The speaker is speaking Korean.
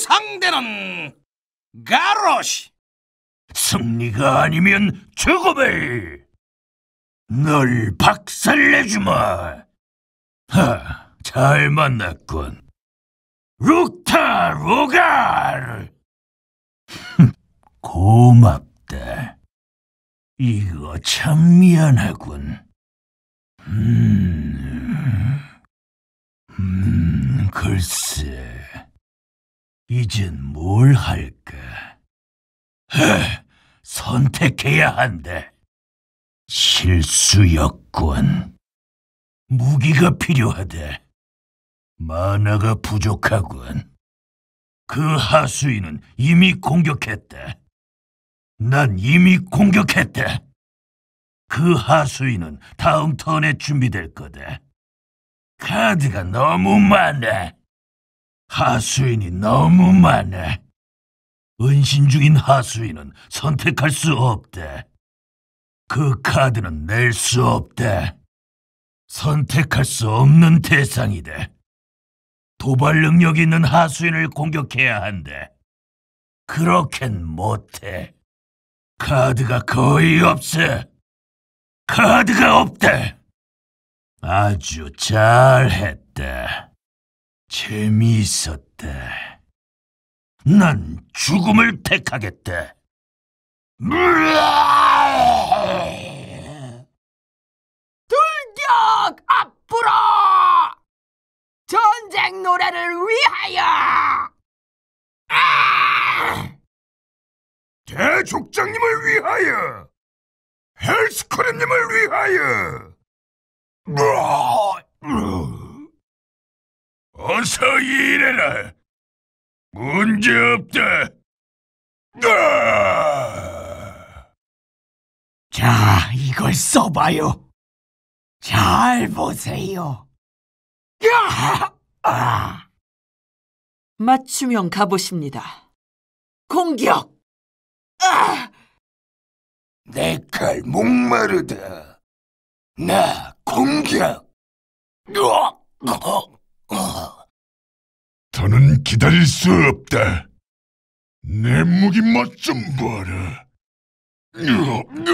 상대는 가로시. 승리가 아니면 죽음을. 널 박살내주마. 하, 잘 만났군. 룩타 로갈. 고맙다. 이거 참 미안하군. 음, 음, 글쎄. 이젠 뭘 할까? 헤, 선택해야 한대 실수 여권. 무기가 필요하대 만화가 부족하군. 그 하수인은 이미 공격했대난 이미 공격했대그 하수인은 다음 턴에 준비될 거대 카드가 너무 많아. 하수인이 너무 많아. 은신 중인 하수인은 선택할 수 없대. 그 카드는 낼 수 없대. 선택할 수 없는 대상이다. 도발 능력 있는 하수인을 공격해야 한대. 그렇겐 못해. 카드가 거의 없어. 카드가 없대. 아주 잘했대 재미있었대. 난 죽음을 택하겠대. 돌격 앞으로! 전쟁 노래를 위하여! 아! 대족장님을 위하여! 헬스크림님을 위하여! 으아! 어서 일해라. 문제없다. 으아! 자, 이걸 써봐요. 잘 보세요. 야! 아! 맞춤형 가보십니다 공격! 아! 내칼 목마르다. 나 공격! 으악! 어! 어! 더는 기다릴 수 없다. 내 무기 맛좀 봐라. 으악.